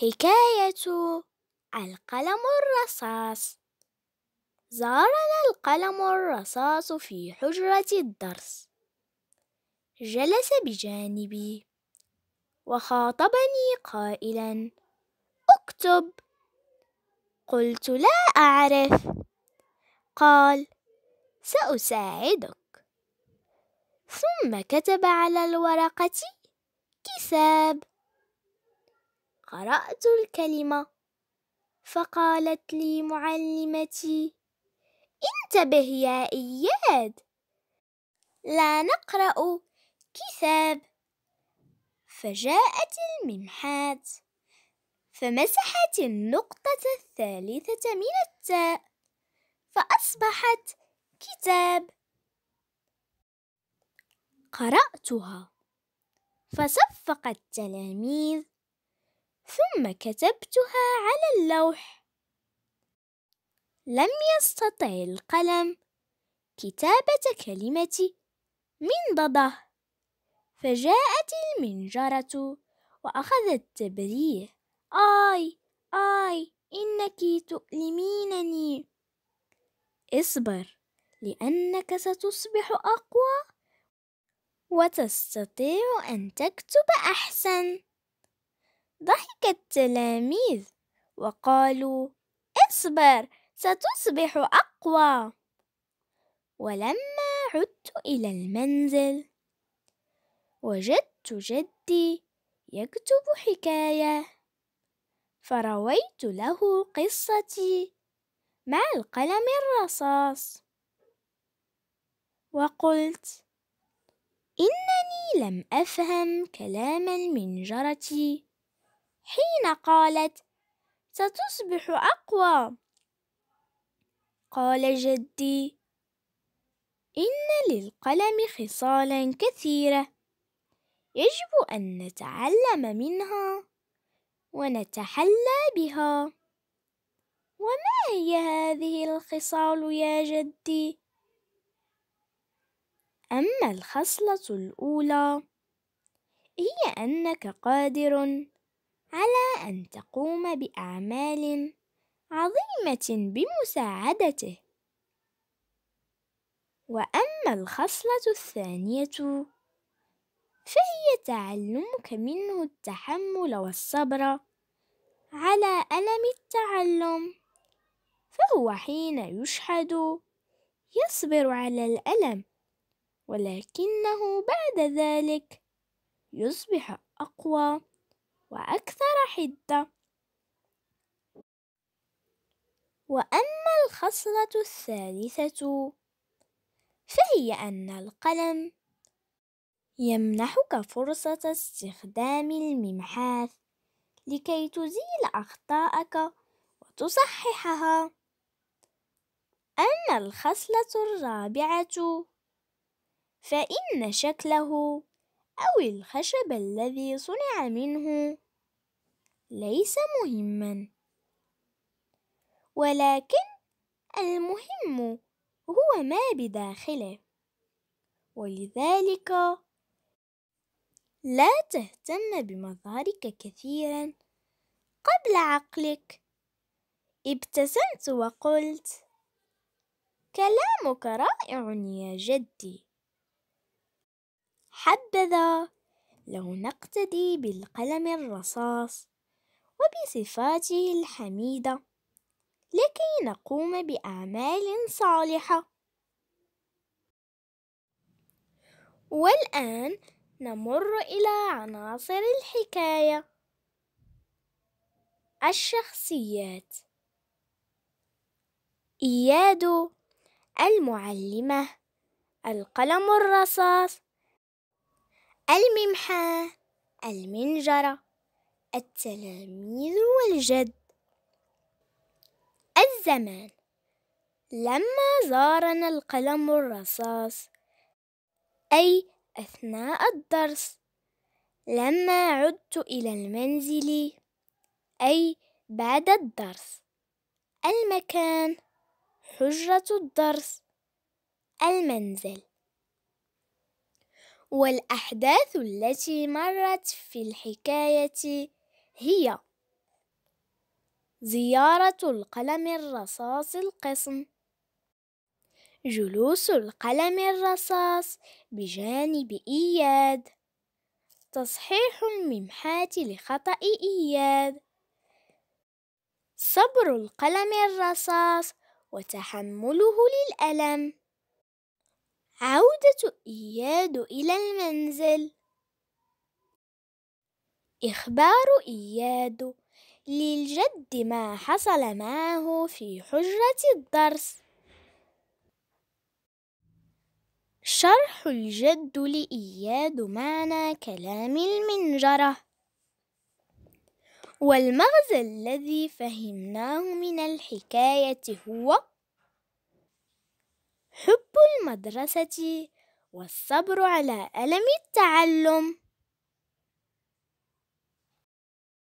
حكاية القلم الرصاص زارنا القلم الرصاص في حجرة الدرس جلس بجانبي وخاطبني قائلا اكتب قلت لا اعرف قال ساساعدك ثم كتب على الورقه كتاب قرأت الكلمة فقالت لي معلمتي انتبه يا إياد لا نقرأ كتاب فجاءت المنحات فمسحت النقطة الثالثة من التاء فأصبحت كتاب قرأتها فصفق التلاميذ ثم كتبتها على اللوح لم يستطع القلم كتابة كلمة منضدة فجاءت المنجرة وأخذت تبريه آي آي إنك تؤلمينني اصبر لأنك ستصبح أقوى وتستطيع أن تكتب أحسن ضحك التلاميذ وقالوا اصبر ستصبح أقوى ولما عدت إلى المنزل وجدت جدي يكتب حكاية فرويت له قصتي مع القلم الرصاص وقلت إنني لم أفهم كلاما من جرتي حين قالت ستصبح اقوى قال جدي ان للقلم خصالا كثيره يجب ان نتعلم منها ونتحلى بها وما هي هذه الخصال يا جدي اما الخصله الاولى هي انك قادر على أن تقوم بأعمال عظيمة بمساعدته وأما الخصلة الثانية فهي تعلمك منه التحمل والصبر على ألم التعلم فهو حين يشحد يصبر على الألم ولكنه بعد ذلك يصبح أقوى وأكثر حدة وأما الخصلة الثالثة فهي أن القلم يمنحك فرصة استخدام الممحاث لكي تزيل أخطاءك وتصححها أما الخصلة الرابعة فإن شكله أو الخشب الذي صنع منه ليس مهما ولكن المهم هو ما بداخله ولذلك لا تهتم بمظهرك كثيرا قبل عقلك ابتسمت وقلت كلامك رائع يا جدي حبذا لو نقتدي بالقلم الرصاص وبصفاته الحميدة لكي نقوم بأعمال صالحة والآن نمر إلى عناصر الحكاية الشخصيات إياد المعلمة القلم الرصاص الممحاة المنجرة التلاميذ والجد الزمان لما زارنا القلم الرصاص أي أثناء الدرس لما عدت إلى المنزل أي بعد الدرس المكان حجرة الدرس المنزل والأحداث التي مرت في الحكاية هي زيارة القلم الرصاص القسم جلوس القلم الرصاص بجانب إياد تصحيح الممحات لخطأ إياد صبر القلم الرصاص وتحمله للألم عودة إياد إلى المنزل إخبار إياد للجد ما حصل معه في حجرة الدرس شرح الجد لإياد معنى كلام المنجرة والمغزى الذي فهمناه من الحكاية هو حب المدرسة والصبر على ألم التعلم